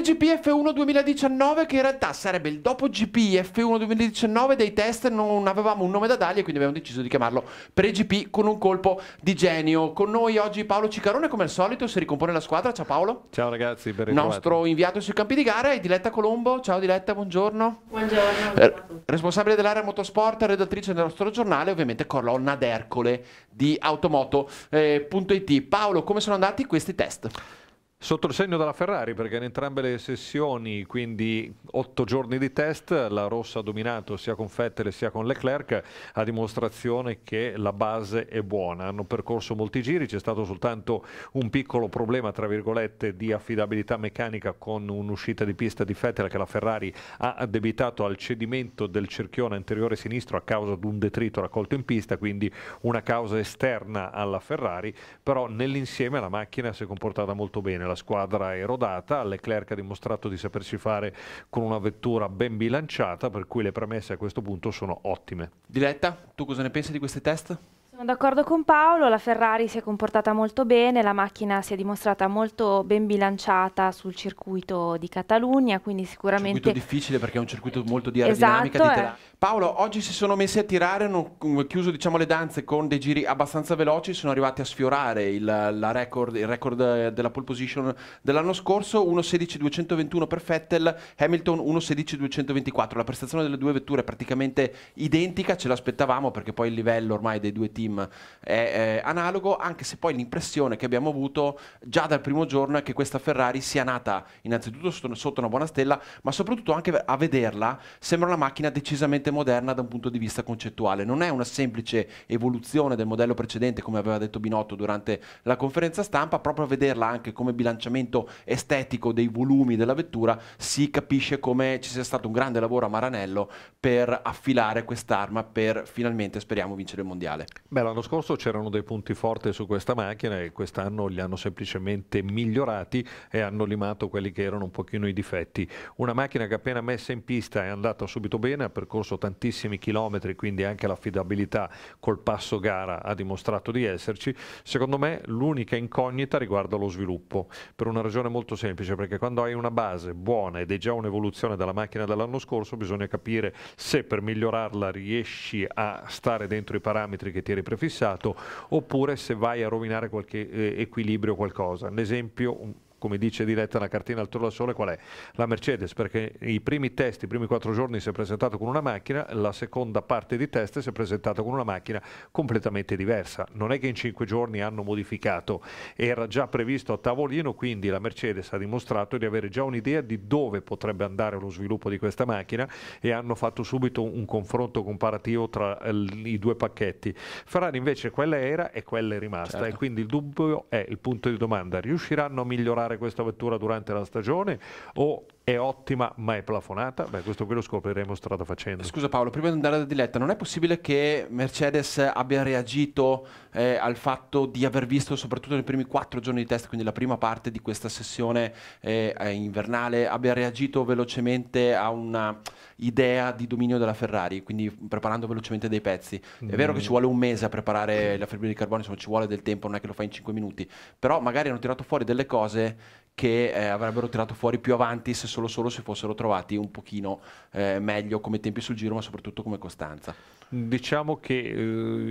GPF1 2019 che in realtà sarebbe il dopo GPF1 2019 dei test, non avevamo un nome da dargli e quindi abbiamo deciso di chiamarlo Pre-GP con un colpo di genio. Con noi oggi Paolo Ciccarone come al solito, si ricompone la squadra, ciao Paolo. Ciao ragazzi, ben ritrovati. Nostro inviato sui campi di gara è Diletta Colombo, ciao Diletta, buongiorno. Buongiorno. Eh, responsabile dell'area motorsport redattrice del nostro giornale, ovviamente colonna d'Ercole di automoto.it. Eh, Paolo, come sono andati questi test? Sotto il segno della Ferrari perché in entrambe le sessioni, quindi otto giorni di test, la rossa ha dominato sia con Fettel sia con Leclerc a dimostrazione che la base è buona. Hanno percorso molti giri, c'è stato soltanto un piccolo problema tra virgolette di affidabilità meccanica con un'uscita di pista di Fettel che la Ferrari ha addebitato al cedimento del cerchione anteriore sinistro a causa di un detrito raccolto in pista, quindi una causa esterna alla Ferrari, però nell'insieme la macchina si è comportata molto bene la squadra è rodata, Leclerc ha dimostrato di sapersi fare con una vettura ben bilanciata, per cui le premesse a questo punto sono ottime. Diletta, tu cosa ne pensi di questi test? Sono d'accordo con Paolo, la Ferrari si è comportata molto bene, la macchina si è dimostrata molto ben bilanciata sul circuito di Catalunya, quindi sicuramente... Un circuito difficile perché è un circuito molto di aerodinamica. Esatto, di eh. Paolo, oggi si sono messi a tirare, hanno chiuso diciamo, le danze con dei giri abbastanza veloci, sono arrivati a sfiorare il, record, il record, eh, della pole position dell'anno scorso, 1.16.221 per Vettel, Hamilton 1.16.224, la prestazione delle due vetture è praticamente identica, ce l'aspettavamo perché poi il livello ormai dei due team team è, è analogo, anche se poi l'impressione che abbiamo avuto già dal primo giorno è che questa Ferrari sia nata innanzitutto sotto, sotto una buona stella, ma soprattutto anche a vederla sembra una macchina decisamente moderna da un punto di vista concettuale. Non è una semplice evoluzione del modello precedente, come aveva detto Binotto durante la conferenza stampa, proprio a vederla anche come bilanciamento estetico dei volumi della vettura si capisce come ci sia stato un grande lavoro a Maranello per affilare quest'arma per finalmente speriamo vincere il mondiale. Beh, Beh, l'anno scorso c'erano dei punti forti su questa macchina e quest'anno li hanno semplicemente migliorati e hanno limato quelli che erano un pochino i difetti. Una macchina che appena messa in pista è andata subito bene, ha percorso tantissimi chilometri, quindi anche l'affidabilità col passo gara ha dimostrato di esserci. Secondo me l'unica incognita riguarda lo sviluppo, per una ragione molto semplice, perché quando hai una base buona ed è già un'evoluzione dalla macchina dell'anno scorso, bisogna capire se per migliorarla riesci a stare dentro i parametri che ti ripeto prefissato oppure se vai a rovinare qualche eh, equilibrio o qualcosa. L'esempio come dice diretta la cartina al Torlo Sole, qual è? La Mercedes, perché i primi test, i primi quattro giorni si è presentato con una macchina, la seconda parte di test si è presentato con una macchina completamente diversa. Non è che in cinque giorni hanno modificato, era già previsto a tavolino, quindi la Mercedes ha dimostrato di avere già un'idea di dove potrebbe andare lo sviluppo di questa macchina e hanno fatto subito un confronto comparativo tra eh, i due pacchetti. Ferrari invece quella era e quella è rimasta certo. e quindi il dubbio è, il punto di domanda, riusciranno a migliorare guidare questa vettura durante la stagione o è ottima ma è plafonata? Beh, questo qui lo scopriremo strada facendo. Scusa Paolo, prima di andare da Diletta, non è possibile che Mercedes abbia reagito eh, al fatto di aver visto soprattutto nei primi quattro giorni di test, quindi la prima parte di questa sessione eh, eh invernale, abbia reagito velocemente a una idea di dominio della Ferrari, quindi preparando velocemente dei pezzi. È mm. vero che ci vuole un mese a preparare la fibra di carbonio, insomma ci vuole del tempo, non è che lo fai in cinque minuti, però magari hanno tirato fuori delle cose che eh, avrebbero tirato fuori più avanti se solo, solo si fossero trovati un pochino eh, meglio come tempi sul giro ma soprattutto come costanza. Diciamo che eh,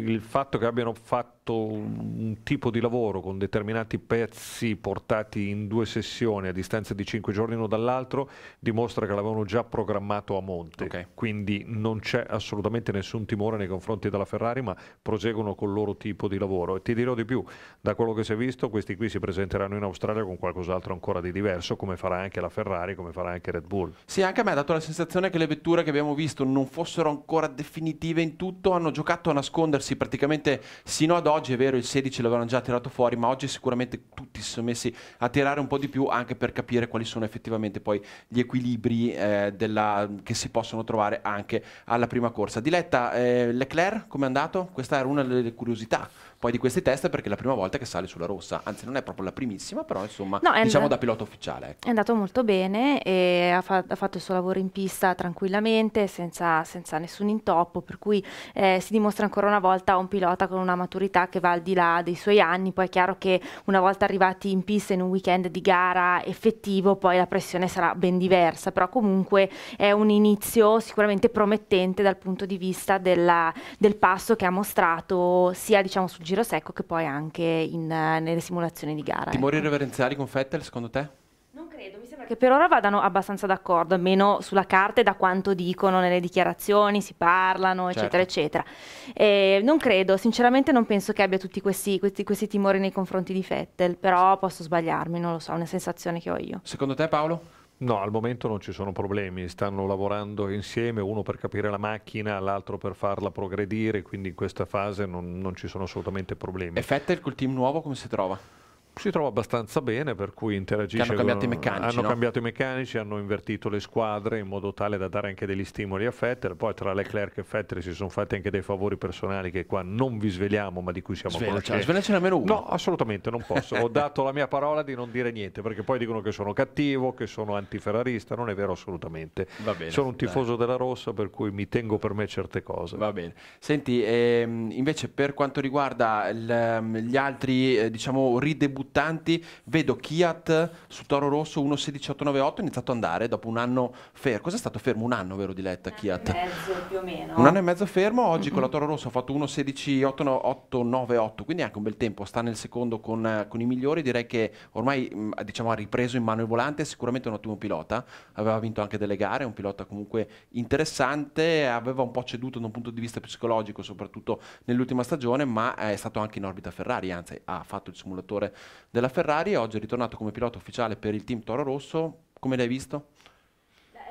il fatto che abbiano fatto fatto un, un tipo di lavoro con determinati pezzi portati in due sessioni a distanza di cinque giorni l'uno dall'altro dimostra che l'avevano già programmato a monte, okay. quindi non c'è assolutamente nessun timore nei confronti della Ferrari, ma proseguono col loro tipo di lavoro. E ti dirò di più, da quello che si è visto, questi qui si presenteranno in Australia con qualcos'altro ancora di diverso, come farà anche la Ferrari, come farà anche Red Bull. Sì, anche a me ha dato la sensazione che le vetture che abbiamo visto non fossero ancora definitive in tutto, hanno giocato a nascondersi praticamente sino ad oggi oggi è vero il 16 l'avevano già tirato fuori, ma oggi sicuramente tutti si sono messi a tirare un po' di più anche per capire quali sono effettivamente poi gli equilibri eh, della, che si possono trovare anche alla prima corsa. Diletta, eh, Leclerc, come è andato? Questa era una delle curiosità poi di questi test perché è la prima volta che sale sulla rossa, anzi non è proprio la primissima, però insomma no, diciamo da pilota ufficiale. Ecco. È andato molto bene e ha, fa ha, fatto il suo lavoro in pista tranquillamente, senza, senza nessun intoppo, per cui eh, si dimostra ancora una volta un pilota con una maturità che va al di là dei suoi anni, poi è chiaro che una volta arrivati in pista in un weekend di gara effettivo poi la pressione sarà ben diversa, però comunque è un inizio sicuramente promettente dal punto di vista della, del passo che ha mostrato sia diciamo sul giro secco che poi anche in, nelle simulazioni di gara. Timori ecco. reverenziali con Fettel secondo te? Non credo, mi sembra che per ora vadano abbastanza d'accordo, almeno sulla carta e da quanto dicono nelle dichiarazioni, si parlano, eccetera, certo. eccetera. E eh, non credo, sinceramente non penso che abbia tutti questi, questi, questi timori nei confronti di Fettel, però posso sbagliarmi, non lo so, è una sensazione che ho io. Secondo te Paolo? No, al momento non ci sono problemi, stanno lavorando insieme, uno per capire la macchina, l'altro per farla progredire, quindi in questa fase non, non ci sono assolutamente problemi. E Fettel col team nuovo come si trova? si trova abbastanza bene, per cui interagisce. hanno cambiato con... i meccanici. Hanno no? cambiato i meccanici, hanno invertito le squadre in modo tale da dare anche degli stimoli a Fetter. Poi tra Leclerc e Fetter si sono fatti anche dei favori personali che qua non vi sveliamo, ma di cui siamo Svela, conoscenti. Cioè, Svelarci almeno uno. No, assolutamente non posso. Ho dato la mia parola di non dire niente, perché poi dicono che sono cattivo, che sono antiferrarista. Non è vero assolutamente. Bene, sono un tifoso dai. della rossa, per cui mi tengo per me certe cose. Va bene. Senti, ehm, invece per quanto riguarda l, ehm, gli altri, eh, diciamo, ridebuttanti debuttanti. Vedo Kiat su Toro Rosso 1.16.898, è iniziato ad andare dopo un anno fermo. Cos'è stato fermo? Un anno, vero Diletta? Kiat? Un anno Kiat. e mezzo più o meno. Un anno e mezzo fermo, oggi con la Toro Rosso ha fatto 1.16.898, quindi anche un bel tempo, sta nel secondo con, con i migliori, direi che ormai mm, diciamo, ha ripreso in mano il volante, è sicuramente un ottimo pilota, aveva vinto anche delle gare, un pilota comunque interessante, aveva un po' ceduto da un punto di vista psicologico, soprattutto nell'ultima stagione, ma è stato anche in orbita Ferrari, anzi ha fatto il simulatore della Ferrari e oggi è ritornato come pilota ufficiale per il team Toro Rosso. Come l'hai visto?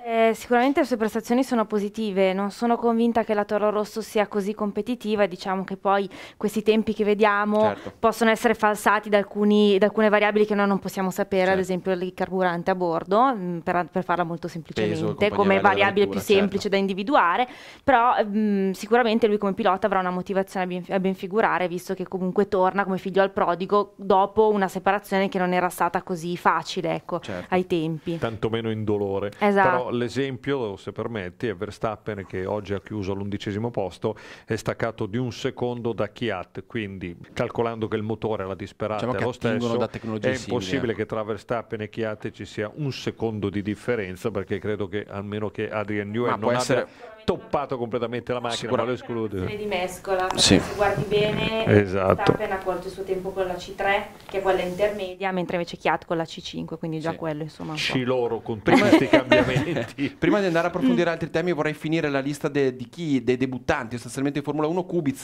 Eh, sicuramente le sue prestazioni sono positive, non sono convinta che la Toro Rosso sia così competitiva diciamo che poi questi tempi che vediamo certo. possono essere falsati da, alcuni, da, alcune variabili che noi non possiamo sapere, certo. ad esempio il carburante a bordo, mm, per, per, farla molto semplicemente, Peso, come variabile più certo. semplice certo. da individuare, però mh, mm, sicuramente lui come pilota avrà una motivazione a ben, a ben, figurare, visto che comunque torna come figlio al prodigo dopo una separazione che non era stata così facile ecco, certo. ai tempi. Tantomeno indolore. Esatto. Però L'esempio, se permetti, è Verstappen che oggi ha chiuso all'undicesimo posto, è staccato di un secondo da Kiat, quindi calcolando che il motore la disperata diciamo è lo stesso, è impossibile ecco. che tra Verstappen e Kiat ci sia un secondo di differenza perché credo che almeno che Adrian Newey non, essere toppato completamente la macchina, ma lo esclude. di mescola, sì. se guardi bene, esatto. Stappen ha colto il suo tempo con la C3, che è quella intermedia, mentre invece Chiat con la C5, quindi già sì. quello insomma. Ci loro con tutti questi cambiamenti. Prima di andare a approfondire mm. altri temi vorrei finire la lista de, di chi, dei debuttanti, sostanzialmente in Formula 1, Kubica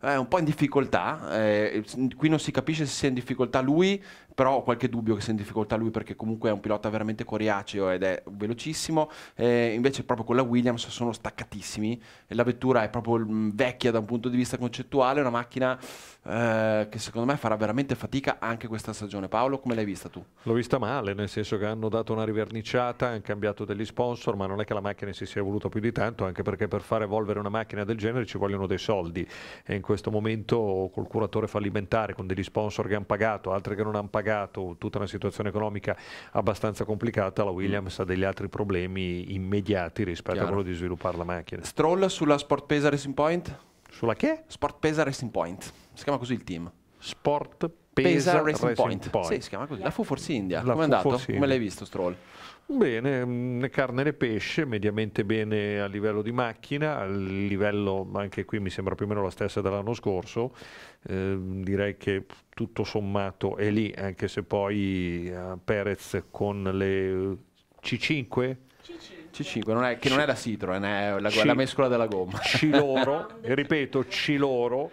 è eh, un po' in difficoltà, eh, qui non si capisce se sia in difficoltà lui, però ho qualche dubbio che sia in difficoltà lui perché comunque è un pilota veramente coriaceo ed è velocissimo, eh, invece proprio con la Williams sono staccatissimi, la vettura è proprio mm, vecchia da un punto di vista concettuale, è una macchina eh, che secondo me farà veramente fatica anche questa stagione. Paolo, come l'hai vista tu? L'ho vista male, nel senso che hanno dato una riverniciata, hanno cambiato degli sponsor, ma non è che la macchina si sia evoluta più di tanto, anche perché per far evolvere una macchina del genere ci vogliono dei soldi e in questo momento col curatore fallimentare, con degli sponsor che hanno pagato, altri che non hanno pagato, tutta una situazione economica abbastanza complicata, la Williams mm. ha degli altri problemi immediati rispetto Chiaro. a quello di sviluppare la macchina. Stroll sulla Sport Pesa Racing Point? Sulla che? Sport Pesa Racing Point si chiama così il team. Sport Pesa, Pesa Racing, Point. Point. Sì, si chiama così. La Fu Force India. Come è andato? Force Come l'hai visto Stroll? Bene, né carne né pesce, mediamente bene a livello di macchina, a livello anche qui mi sembra più o meno la stessa dell'anno scorso, eh, direi che tutto sommato è lì, anche se poi eh, Perez con le C5 C5, non è, che C- non è la Citroën, è la, C- la mescola della gomma. C Ciloro, ripeto, C Ciloro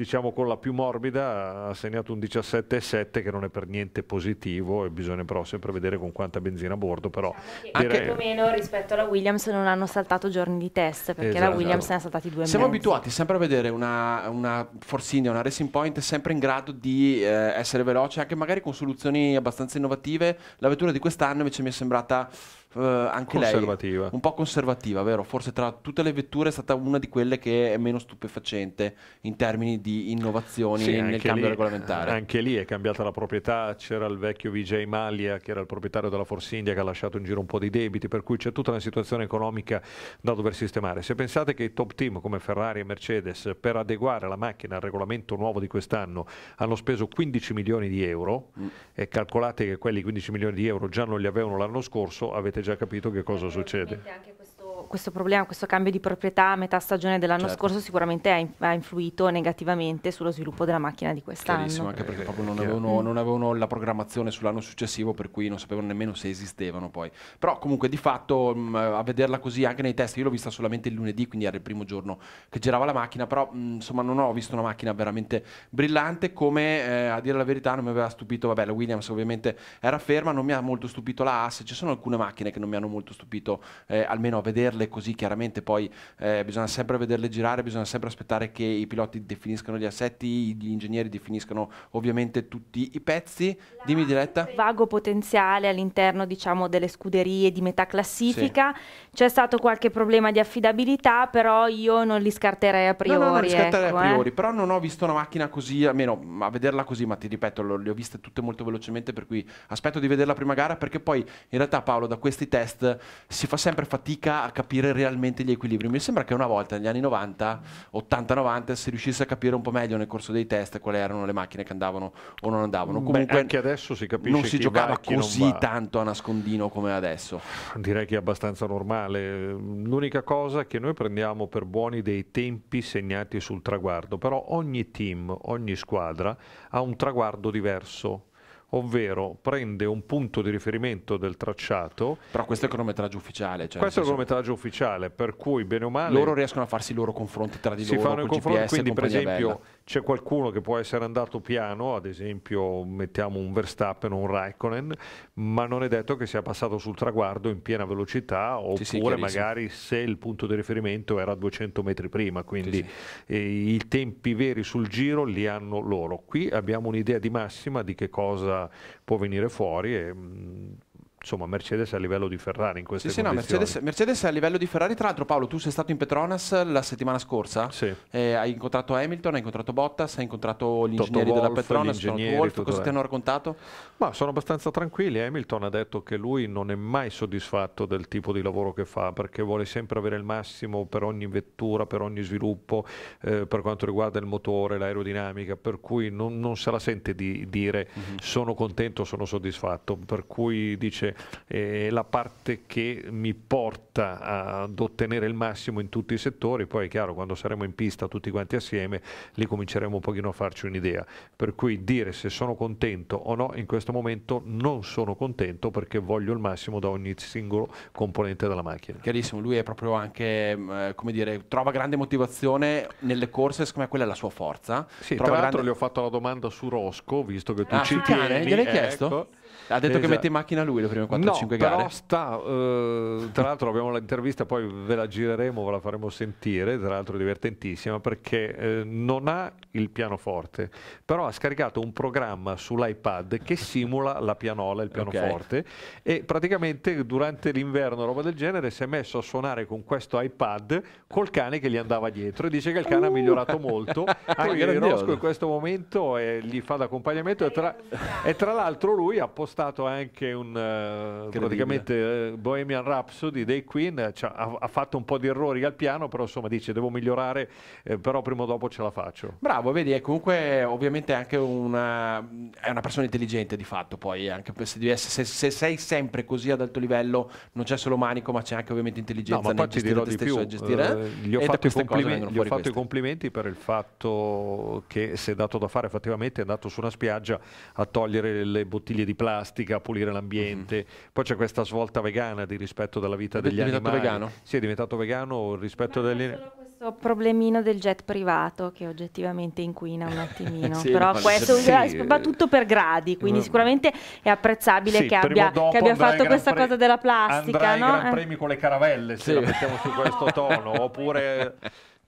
diciamo con la più morbida ha segnato un 17,7 che non è per niente positivo e bisogna però sempre vedere con quanta benzina a bordo però diciamo anche direi... più o meno rispetto alla Williams non hanno saltato giorni di test perché esatto. la Williams ne ha saltati due siamo abituati sempre a vedere una, una Forsinia una Racing Point sempre in grado di eh, essere veloce anche magari con soluzioni abbastanza innovative la vettura di quest'anno invece mi è sembrata eh, anche lei un po' conservativa, vero? Forse tra tutte le vetture è stata una di quelle che è meno stupefacente in termini di innovazioni sì, nel cambio lì, regolamentare. Anche lì è cambiata la proprietà, c'era il vecchio Vijay Malia che era il proprietario della Force India che ha lasciato in giro un po' di debiti, per cui c'è tutta una situazione economica da dover sistemare. Se pensate che i top team come Ferrari e Mercedes per adeguare la macchina al regolamento nuovo di quest'anno hanno speso 15 milioni di euro mm. e calcolate che quelli 15 milioni di euro già non li avevano l'anno scorso, avete già capito che cosa succede. Anche questo, problema, questo cambio di proprietà a metà stagione dell'anno certo. scorso sicuramente ha, ha, influito negativamente sullo sviluppo della macchina di quest'anno. Chiarissimo, anche perché proprio non avevano, non avevano, la programmazione sull'anno successivo, per cui non sapevano nemmeno se esistevano poi. Però comunque di fatto mh, a vederla così anche nei test, io l'ho vista solamente il lunedì, quindi era il primo giorno che girava la macchina, però mh, insomma non ho visto una macchina veramente brillante come eh, a dire la verità non mi aveva stupito, vabbè la Williams ovviamente era ferma, non mi ha molto stupito la Haas, ci sono alcune macchine che non mi hanno molto stupito, eh, almeno a vedere vederle così chiaramente, poi eh, bisogna sempre vederle girare, bisogna sempre aspettare che i piloti definiscano gli assetti, gli ingegneri definiscano ovviamente tutti i pezzi. Dimmi diretta. Vago potenziale all'interno diciamo delle scuderie di metà classifica, sì. c'è stato qualche problema di affidabilità, però io non li scarterei a priori. No, no, non li scarterei ecco, a eh. priori, eh. però non ho visto una macchina così, almeno a vederla così, ma ti ripeto, lo, le ho viste tutte molto velocemente, per cui aspetto di vedere la prima gara perché poi in realtà Paolo da questi test si fa sempre fatica a capire capire realmente gli equilibri. Mi sembra che una volta negli anni 90, 80-90, si riuscisse a capire un po' meglio nel corso dei test quali erano le macchine che andavano o non andavano. Comunque Beh, anche adesso si capisce non si giocava va, così tanto a nascondino come adesso. Direi che è abbastanza normale. L'unica cosa è che noi prendiamo per buoni dei tempi segnati sul traguardo, però ogni team, ogni squadra ha un traguardo diverso ovvero prende un punto di riferimento del tracciato. Però questo è il cronometraggio ufficiale. Cioè questo è il cronometraggio ufficiale, per cui bene o male... Loro riescono a farsi i loro confronti tra di loro. Si fanno i confronti, quindi per esempio... Bella c'è qualcuno che può essere andato piano, ad esempio mettiamo un Verstappen o un Raikkonen, ma non è detto che sia passato sul traguardo in piena velocità oppure sì, sì, magari se il punto di riferimento era 200 metri prima, quindi sì, eh, i tempi veri sul giro li hanno loro. Qui abbiamo un'idea di massima di che cosa può venire fuori e mh, mm, insomma Mercedes è a livello di Ferrari in queste sì, sì, no, Mercedes, Mercedes, è a livello di Ferrari tra l'altro Paolo tu sei stato in Petronas la settimana scorsa sì. eh, hai incontrato Hamilton hai incontrato Bottas hai incontrato gli Toto ingegneri Wolf, della Petronas Wolf, cosa ti hanno raccontato? ma sono abbastanza tranquilli Hamilton ha detto che lui non è mai soddisfatto del tipo di lavoro che fa perché vuole sempre avere il massimo per ogni vettura per ogni sviluppo eh, per quanto riguarda il motore l'aerodinamica per cui non, non se la sente di dire mm-hmm. sono contento sono soddisfatto per cui dice eh, la parte che mi porta ad ottenere il massimo in tutti i settori, poi è chiaro quando saremo in pista tutti quanti assieme lì cominceremo un pochino a farci un'idea, per cui dire se sono contento o no in questo momento non sono contento perché voglio il massimo da ogni singolo componente della macchina. Chiarissimo, lui è proprio anche, mm, eh, come dire, trova grande motivazione nelle corse, secondo me quella è la sua forza. Sì, trova tra l'altro grande... le ho fatto la domanda su Rosco, visto che tu ah, ci tieni. Cane, gliel'hai ecco. chiesto? Ha detto esatto. che mette in macchina lui le prime 4-5 no, gare. Però sta, uh, tra l'altro abbiamo l'intervista, poi ve la gireremo, ve la faremo sentire, tra l'altro divertentissima, perché uh, non ha il pianoforte, però ha scaricato un programma sull'iPad che simula la pianola, il pianoforte, okay. e praticamente durante l'inverno, roba del genere, si è messo a suonare con questo iPad col cane che gli andava dietro e dice che il cane uh. ha migliorato uh. molto. Anche Rosco in questo momento eh, gli fa d'accompagnamento e tra, e tra l'altro lui ha postato stato anche un uh, praticamente uh, Bohemian Rhapsody dei Queen, eh, cioè, ha, ha, fatto un po' di errori al piano, però insomma dice devo migliorare, eh, però prima o dopo ce la faccio. Bravo, vedi, è comunque ovviamente anche una, è una persona intelligente di fatto, poi anche se, se, se, sei sempre così ad alto livello non c'è solo manico, ma c'è anche ovviamente intelligenza no, ma nel gestire te stesso, più. gestire, eh, gli ho fatto, i complimenti, gli ho fatto i complimenti per il fatto che si è dato da fare effettivamente, è andato su una spiaggia a togliere le bottiglie di plastica plastica, pulire l'ambiente. Mm-hmm. Poi c'è questa svolta vegana di rispetto della vita è degli animali. È diventato vegano? Sì, è diventato vegano rispetto degli animali problemino del jet privato che oggettivamente inquina un attimino, sì, però questo sì, va tutto per gradi, quindi mm. sicuramente è apprezzabile sì, che, abbia, che, abbia, fatto questa pre- cosa della plastica. Andrà no? ai gran eh. premi con le caravelle, se sì. la mettiamo su questo tono, oppure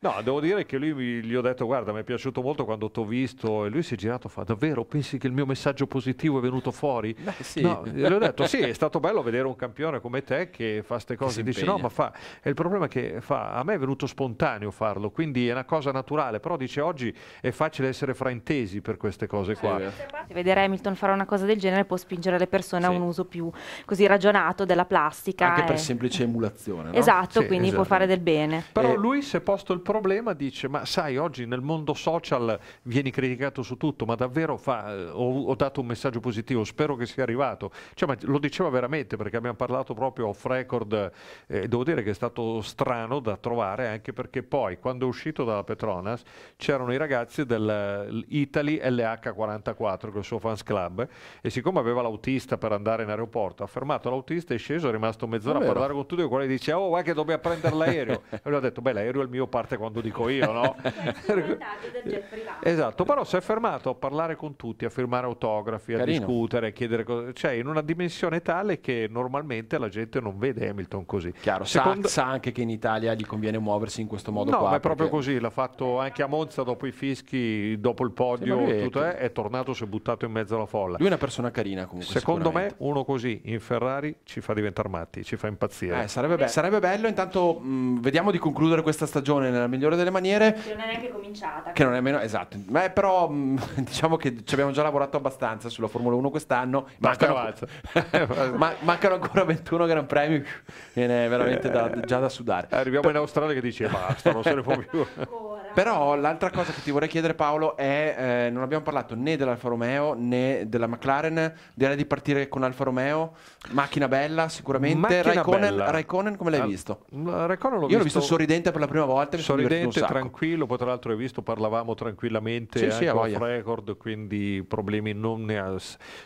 No, devo dire che lui gli ho detto guarda mi è piaciuto molto quando ti ho visto e lui si è girato e fa davvero pensi che il mio messaggio positivo è venuto fuori? Beh, sì. No, ho detto sì è stato bello vedere un campione come te che fa queste cose, dice no ma fa, è il problema che fa, a me è venuto spontaneo farlo, quindi è una cosa naturale, però dice oggi è facile essere fraintesi per queste cose qua. Sì, vedere Hamilton fare una cosa del genere può spingere le persone sì. a un uso più così ragionato della plastica. Anche e... per eh. semplice emulazione. No? Esatto, sì, quindi esatto. può fare del bene. Però eh. lui si è posto il problema problema dice, ma sai, oggi nel mondo social vieni criticato su tutto, ma davvero fa, eh, ho, ho, dato un messaggio positivo, spero che sia arrivato. Cioè, lo diceva veramente perché abbiamo parlato proprio off record, eh, devo dire che è stato strano da trovare anche perché poi quando è uscito dalla Petronas c'erano i ragazzi dell'Italy LH44, che il suo fans club, e siccome aveva l'autista per andare in aeroporto, ha fermato l'autista, è sceso, è rimasto mezz'ora a parlare con tutti e quello dice, oh, guarda che dobbiamo prendere l'aereo. e lui ha detto, beh, l'aereo è il mio parte quando dico io, no? esatto, però si è fermato a parlare con tutti, a firmare autografi, a Carino. discutere, a chiedere cose, cioè in una dimensione tale che normalmente la gente non vede Hamilton così. Chiaro, Secondo... sa, sa, anche che in Italia gli conviene muoversi in questo modo. No, qua, ma è proprio perché... così, l'ha fatto anche a Monza dopo i fischi, dopo il podio, sì, tutto, è, eh, è tornato, si è buttato in mezzo alla folla. Lui è una persona carina comunque. Secondo me uno così in Ferrari ci fa diventare matti, ci fa impazzire. Eh, sarebbe, be sarebbe, bello, intanto mh, mm, vediamo di concludere questa stagione nella migliore delle maniere. Che non è neanche cominciata. Che non è meno, esatto. Beh, però mm, diciamo che ci abbiamo già lavorato abbastanza sulla Formula 1 quest'anno. Mancano, ma, mancano ancora 21 Gran Premi, viene veramente da, eh, già da sudare. Arriviamo in Australia che dice eh, basta, non se ne può più. Ancora. Però l'altra cosa che ti vorrei chiedere Paolo è, eh, non abbiamo parlato né dell'Alfa Romeo né della McLaren, direi di partire con Alfa Romeo, macchina bella sicuramente, macchina Raikkonen, bella. Raikkonen come l'hai visto? Raikkonen l'ho Io l'ho visto sorridente per la prima volta, sorridente, tranquillo, poi tra l'altro hai visto parlavamo tranquillamente sì, anche sì, off record, quindi problemi non ne ha.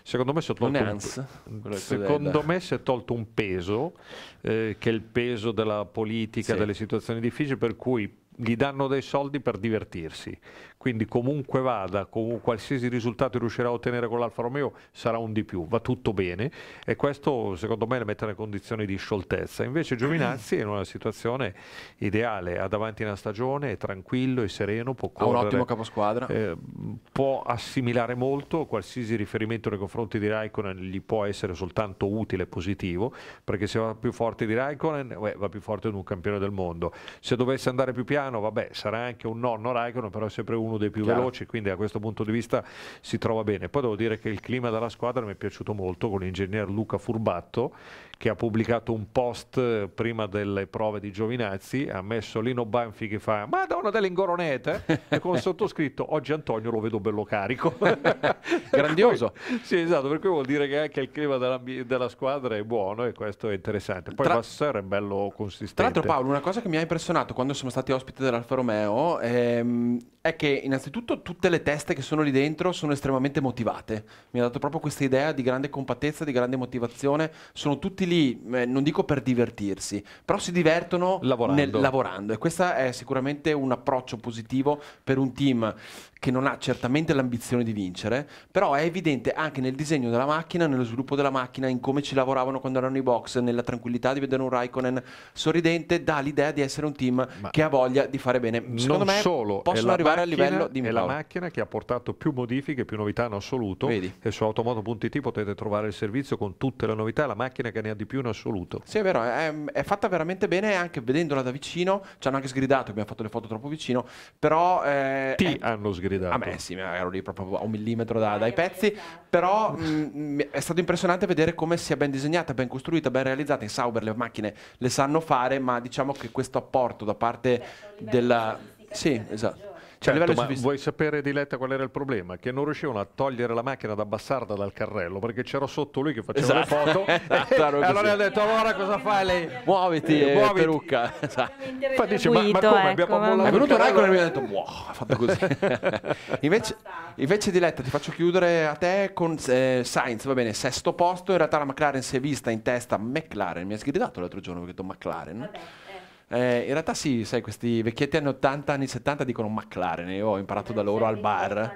Secondo me si è tolto, un, secondo me si è tolto un peso eh, che è il peso della politica, sì. delle situazioni difficili per cui gli danno dei soldi per divertirsi. Quindi comunque vada, con qualsiasi risultato riuscirà a ottenere con l'Alfa Romeo sarà un di più, va tutto bene e questo secondo me le mette nelle condizioni di scioltezza. Invece Giovinazzi è in una situazione ideale, ha davanti una stagione, è tranquillo, è sereno, può correre. Ha un ottimo caposquadra. Eh, può assimilare molto, qualsiasi riferimento nei confronti di Raikkonen gli può essere soltanto utile e positivo, perché se va più forte di Raikkonen, beh, va più forte di un campione del mondo. Se dovesse andare più piano Raikkonen, vabbè sarà anche un nonno Raikkonen, però è sempre uno dei più Chiaro. veloci, quindi da questo punto di vista si trova bene. Poi devo dire che il clima della squadra mi è piaciuto molto con l'ingegner Luca Furbatto che ha pubblicato un post eh, prima delle prove di Giovinazzi, ha messo Lino Banfi che fa Madonna delle ingoronete e con sottoscritto oggi Antonio lo vedo bello carico. Grandioso. sì, esatto, per cui vuol dire che anche il clima della, della squadra è buono e questo è interessante. Poi Tra... Vassar è bello consistente. Tra l'altro Paolo, una cosa che mi ha impressionato quando siamo stati ospiti dell'Alfa Romeo ehm, è che innanzitutto tutte le teste che sono lì dentro sono estremamente motivate. Mi ha dato proprio questa idea di grande compattezza, di grande motivazione. Sono tutti tutti lì, eh, non dico per divertirsi, però si divertono lavorando, nel, lavorando. e questo è sicuramente un approccio positivo per un team che non ha certamente l'ambizione di vincere, però è evidente anche nel disegno della macchina, nello sviluppo della macchina, in come ci lavoravano quando erano i box, nella tranquillità di vedere un Raikkonen sorridente, dà l'idea di essere un team Ma che ha voglia di fare bene. Secondo me solo, possono arrivare macchina, al livello di È la macchina che ha portato più modifiche, più novità in assoluto Vedi. e su automoto.it potete trovare il servizio con tutte le novità, la macchina che ne ha di più in assoluto. Sì, è vero, è, è fatta veramente bene anche vedendola da vicino, ci hanno anche sgridato, abbiamo fatto le foto troppo vicino, però... Eh, Ti è... hanno sgridato gridato. A me sì, ero lì proprio a un millimetro da, dai pezzi, però mh, mm, è stato impressionante vedere come sia ben disegnata, ben costruita, ben realizzata. In Sauber le macchine le sanno fare, ma diciamo che questo apporto da parte cioè, della... Sì, esatto. Certo, ma sufficiente. vuoi sapere di Letta qual era il problema? Che non riuscivano a togliere la macchina da Bassarda dal carrello perché c'era sotto lui che faceva esatto. le foto. Esatto, e allora ha detto, ora cosa fai lei? Muoviti, eh, eh, muoviti. perucca. Esatto. Infatti dice, ma, ma come ecco, È venuto Rai e mi ha detto, wow, ha fatto così. invece, invece, di Letta ti faccio chiudere a te con eh, Sainz, va bene, sesto posto. In realtà la McLaren si è vista in testa, McLaren, mi ha sgridato l'altro giorno perché ho detto McLaren. Vabbè. Eh, in realtà sì, sai, questi vecchietti anni 80, anni 70 dicono McLaren, io ho imparato da loro al bar.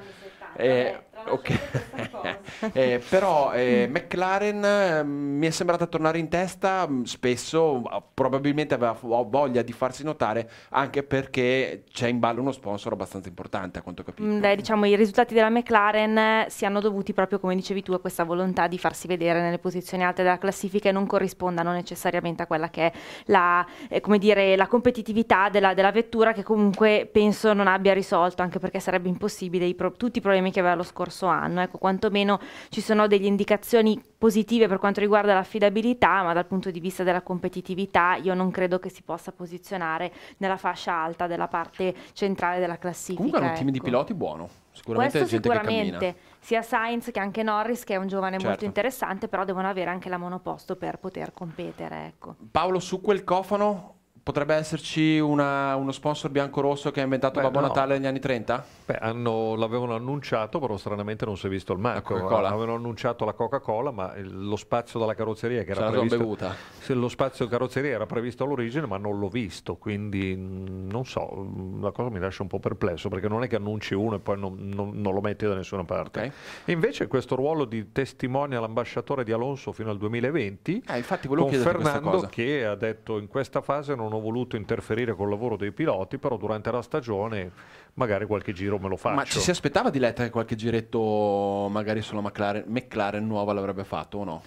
Eh, Ok, eh, però eh, McLaren ehm, mi è sembrata tornare in testa mm, spesso, ah, probabilmente aveva voglia di farsi notare anche perché c'è in ballo uno sponsor abbastanza importante a quanto ho capito. Mm, beh, diciamo i risultati della McLaren eh, siano dovuti proprio come dicevi tu a questa volontà di farsi vedere nelle posizioni alte della classifica e non corrispondano necessariamente a quella che è la, eh, dire, la competitività della, della, vettura che comunque penso non abbia risolto anche perché sarebbe impossibile i tutti i problemi che aveva lo scorso scorso anno. Ecco, quantomeno ci sono delle indicazioni positive per quanto riguarda l'affidabilità, ma dal punto di vista della competitività io non credo che si possa posizionare nella fascia alta della parte centrale della classifica. Comunque è un team di ecco. piloti buono, sicuramente Questo sicuramente. sia Sainz che anche Norris, che è un giovane certo. molto interessante, però devono avere anche la monoposto per poter competere. Ecco. Paolo, su quel cofano Potrebbe esserci una, uno sponsor bianco-rosso che ha inventato Beh, Babbo no. Natale negli anni 30? Beh, hanno, l'avevano annunciato, però stranamente non si è visto il marco. Avevano annunciato la Coca-Cola, ma il, lo spazio della carrozzeria che era previsto... bevuta. Se lo spazio carrozzeria era previsto all'origine, ma non l'ho visto, quindi mm, non so, mm, la cosa mi lascia un po' perplesso, perché non è che annunci uno e poi non, non, non lo metti da nessuna parte. Okay. Invece questo ruolo di testimone all'ambasciatore di Alonso fino al 2020, eh, infatti confermando che ha detto in questa fase non non ho voluto interferire col lavoro dei piloti, però durante la stagione magari qualche giro me lo faccio. Ma ci si aspettava di Letta che qualche giretto magari sulla McLaren, McLaren nuova l'avrebbe fatto o no?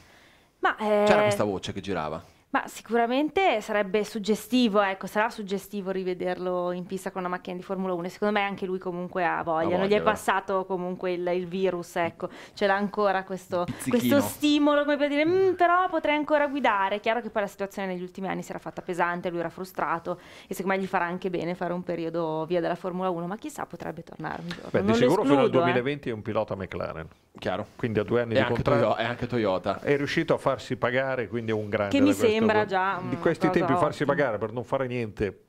Ma, eh... C'era questa voce che girava. Ma sicuramente sarebbe suggestivo, ecco, sarà suggestivo rivederlo in pista con una macchina di Formula 1. Secondo me anche lui comunque ha voglia, voglia non gli è passato comunque il, il virus, ecco, ce l'ha ancora questo, questo, stimolo come per dire, mm, però potrei ancora guidare. È chiaro che poi la situazione negli ultimi anni si era fatta pesante, lui era frustrato e secondo me gli farà anche bene fare un periodo via dalla Formula 1, ma chissà potrebbe tornare un giorno. Beh, non di sicuro fino al 2020 eh. è un pilota McLaren. Chiaro. Quindi a due anni e di contratto. Toyo- anche Toyota. È riuscito a farsi pagare, quindi è un grande... Che mi sembra questo, già... Di questi tempi farsi pagare per non fare niente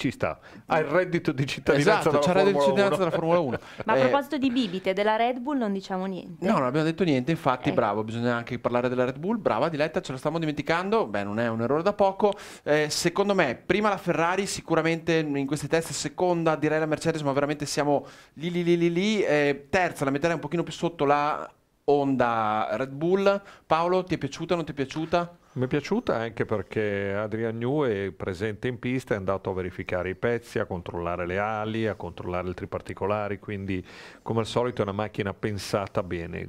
ci sta. Ha ah, il reddito di cittadinanza esatto, della, Formula cittadinanza della Formula 1. Ma a eh, proposito di bibite della Red Bull non diciamo niente. No, non abbiamo detto niente, infatti eh. bravo, bisogna anche parlare della Red Bull. Brava Diletta, ce la stiamo dimenticando, beh non è un errore da poco. Eh, secondo me, prima la Ferrari sicuramente in questi test, seconda direi la Mercedes, ma veramente siamo lì lì lì lì, lì. Eh, terza la metterei un pochino più sotto la Onda Red Bull. Paolo, ti è piaciuta o non ti è piaciuta? Mi è piaciuta anche perché Adrian New è presente in pista, è andato a verificare i pezzi, a controllare le ali, a controllare altri particolari, quindi come al solito è una macchina pensata bene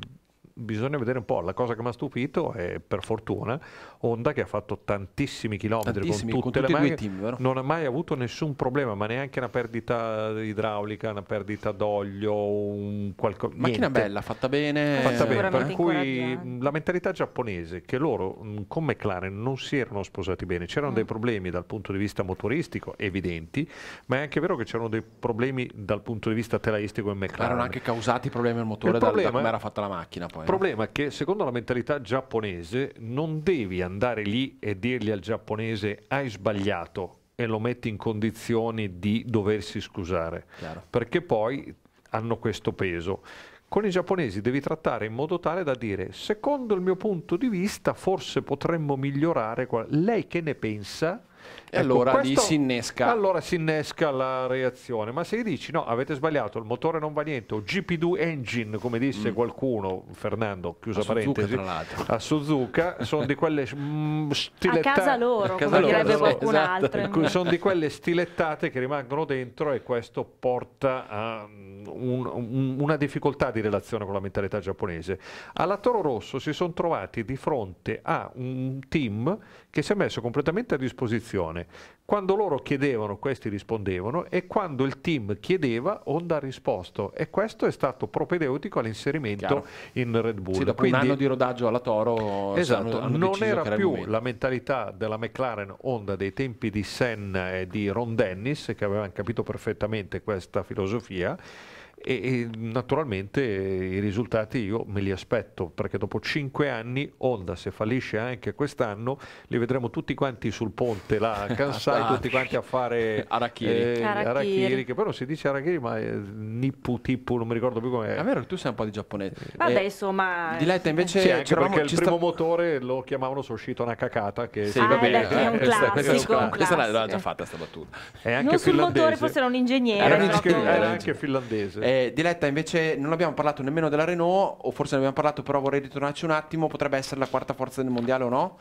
bisogna vedere un po'. La cosa che mi ha stupito è per fortuna Honda che ha fatto tantissimi chilometri tantissimi, con tutte con le maglie, team, non ha mai avuto nessun problema, ma neanche una perdita idraulica, una perdita d'olio, un qualcosa. Macchina niente. bella, fatta bene. Fatta bene. Per cui la mentalità giapponese che loro mm, con McLaren non si erano sposati bene, c'erano mm. dei problemi dal punto di vista motoristico evidenti, ma è anche vero che c'erano dei problemi dal punto di vista telaistico in McLaren. Erano anche causati problemi al motore da, da come era fatta la macchina poi problema è che secondo la mentalità giapponese non devi andare lì e dirgli al giapponese hai sbagliato e lo metti in condizioni di doversi scusare, Chiaro. perché poi hanno questo peso. Con i giapponesi devi trattare in modo tale da dire, secondo il mio punto di vista, forse potremmo migliorare. Lei che ne pensa? Ecco, e ecco, allora questo, lì si innesca. Allora si innesca la reazione. Ma se gli dici no, avete sbagliato, il motore non va niente, o GP2 engine, come disse mm. qualcuno, Fernando, chiusa a parentesi, Suzuka, a Suzuka, sono di quelle mm, stilettate. A casa loro, a casa come direbbe qualcun esatto. altro. Ecco, sono di quelle stilettate che rimangono dentro e questo porta a mm, un, un, una difficoltà di relazione con la mentalità giapponese. Alla Toro Rosso si sono trovati di fronte a un team che si è messo completamente a disposizione. Quando loro chiedevano, questi rispondevano e quando il team chiedeva, Honda ha risposto. E questo è stato propedeutico all'inserimento in Red Bull. Sì, dopo Quindi, un anno di rodaggio alla Toro, eh, esatto, hanno, hanno non era, era più la mentalità della McLaren Honda dei tempi di Senna e di Ron Dennis, che avevano capito perfettamente questa filosofia e, e naturalmente i risultati io me li aspetto perché dopo cinque anni Honda se fallisce anche quest'anno li vedremo tutti quanti sul ponte là a Kansai tutti quanti a fare Arachiri. Eh, Arachiri. Arachiri che però si dice Arachiri ma eh, Nippu Tippu non mi ricordo più come è vero tu sei un po' di giapponese eh, vabbè eh, insomma Diletta invece sì, anche eravamo, perché il primo motore lo chiamavano sono uscito una cacata che sì, va bene. è un classico questa l'aveva già fatta sta battuta è anche non sul motore forse era un ingegnere era, anche, finlandese eh, Diletta invece non abbiamo parlato nemmeno della Renault, o forse ne abbiamo parlato, però vorrei ritornarci un attimo, potrebbe essere la quarta forza del mondiale o no?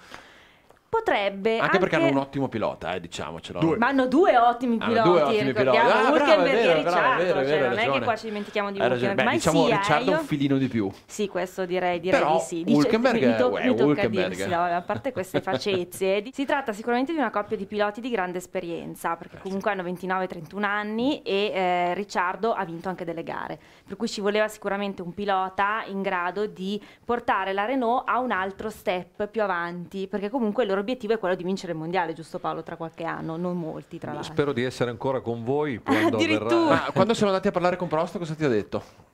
Potrebbe. Anche, anche, perché hanno un ottimo pilota, eh, diciamocelo. Due. Ma hanno due ottimi piloti. Hanno due ottimi ecco, piloti. Ah, brava, è vero, Ricciardo. Vero, cioè, vero, cioè, non è che qua ci dimentichiamo di Hulkenberg. Beh, ma diciamo sia, Ricciardo io... un filino di più. Sì, questo direi, direi Però, di sì. Dice, Hulkenberg mi, to- è, mi tocca dirselo, a parte queste facezie. si tratta sicuramente di una coppia di piloti di grande esperienza, perché comunque hanno 29-31 anni e eh, Ricciardo ha vinto anche delle gare. Per cui ci voleva sicuramente un pilota in grado di portare la Renault a un altro step più avanti, perché comunque loro vostro obiettivo è quello di vincere il mondiale, giusto Paolo, tra qualche anno, non molti tra l'altro. Spero di essere ancora con voi quando, ah, verrà... quando siamo andati a parlare con Prost cosa ti ha detto?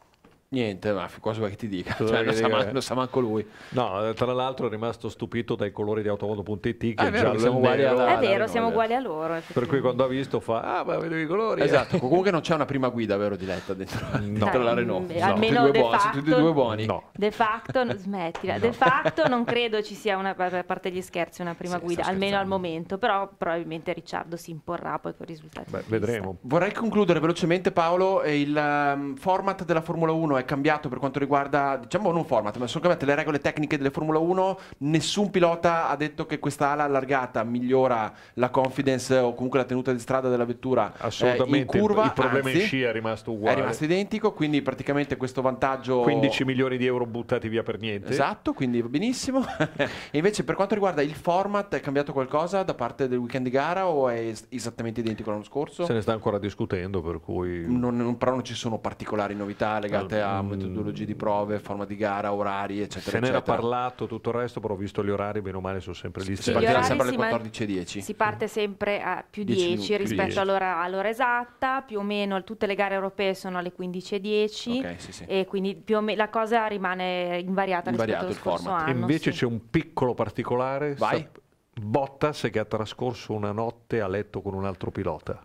Niente, ma quasi che ti dica, cioè, lo, sa man- lo, sa manco lui. No, tra l'altro è rimasto stupito dai colori di automodo.it ah, che ah, è, vero, siamo uguali a, alla, è vero, siamo uguali a loro. Per cui quando ha visto fa, ah ma vedo i colori. Esatto, comunque non c'è una prima guida, vero Diletta, dentro, no. dentro la Renault. No. Almeno tutti, buoni, facto, tutti e due buoni. No. De facto, smettila, no. de facto non credo ci sia, una, a parte gli scherzi, una prima sì, guida, almeno al momento, però probabilmente Ricciardo si imporrà poi con i risultati. Beh, vedremo. Vorrei concludere velocemente Paolo il um, format della Formula 1 è cambiato per quanto riguarda, diciamo non format, ma sono le regole tecniche delle Formula 1, nessun pilota ha detto che questa ala allargata migliora la confidence o comunque la tenuta di strada della vettura Assolutamente. Eh, in curva. Il problema anzi, in sci è rimasto uguale. È rimasto identico, quindi praticamente questo vantaggio... 15 milioni di euro buttati via per niente. Esatto, quindi va benissimo. e invece per quanto riguarda il format è cambiato qualcosa da parte del weekend di gara o è esattamente identico all'anno scorso? Se ne sta ancora discutendo, per cui... Non, non, però non ci sono particolari novità legate no, a mm. metodologie di prove, forma di gara, orari, eccetera. Se ne era parlato tutto il resto, però ho visto gli orari, meno male, sono sempre lì. Si, partirà sempre alle 14.10. Si parte sempre a più 10, 10 rispetto 10. All'ora, all'ora, esatta, più o meno tutte le gare europee sono alle 15.10 okay, sì, sì. e quindi più o meno la cosa rimane invariata Invariato rispetto al format. Anno, invece sì. c'è un piccolo particolare, Vai. Sap- Bottas che ha trascorso una notte a letto con un altro pilota.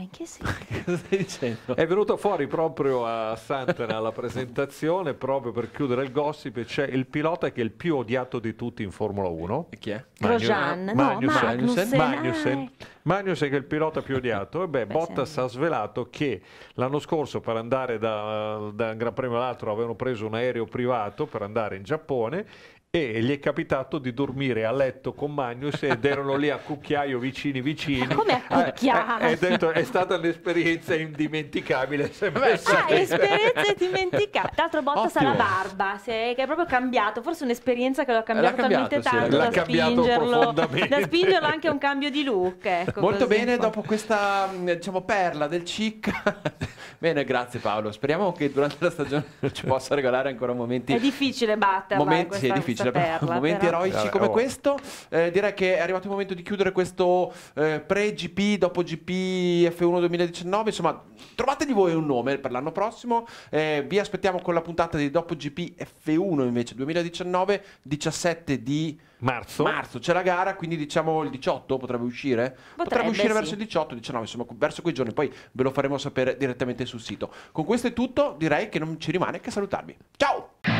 Ma in che senso? Cosa stai dicendo? È venuto fuori proprio a Santana alla presentazione, proprio per chiudere il gossip, c'è cioè il pilota che è il più odiato di tutti in Formula 1. E chi è? Grosjean. Magnussen. No, Magnussen. Magnussen. Magnussen ah. è il pilota più odiato. E beh, beh Bottas ha svelato che l'anno scorso per andare da, da un Gran Premio all'altro avevano preso un aereo privato per andare in Giappone e gli è capitato di dormire a letto con Magnus ed erano lì a cucchiaio vicini vicini come a eh, eh, cucchiaio? Eh, è, detto, è, stata un'esperienza indimenticabile ah, esperienza indimenticabile l'altro botta sarà barba se, che è proprio cambiato forse un'esperienza che l'ho cambiato, cambiato talmente sì. tanto l'ha da spingerlo, da spingerlo anche a un cambio di look ecco, molto così. bene dopo questa mm, diciamo perla del chic bene grazie Paolo speriamo che durante la stagione ci possa regalare ancora momenti è difficile batterla momenti, sì, è difficile ci cioè, saperla, momenti però... eroici come oh. questo. Eh, direi che è arrivato il momento di chiudere questo eh, pre-GP, dopo GP F1 2019. Insomma, trovate di voi un nome per l'anno prossimo. Eh, vi aspettiamo con la puntata di dopo GP F1 invece 2019, 17 di marzo. marzo. C'è la gara, quindi diciamo il 18 potrebbe uscire. Potrebbe, potrebbe uscire sì. verso il 18, 19, insomma, verso quei giorni. Poi ve lo faremo sapere direttamente sul sito. Con questo è tutto, direi che non ci rimane che salutarvi. Ciao!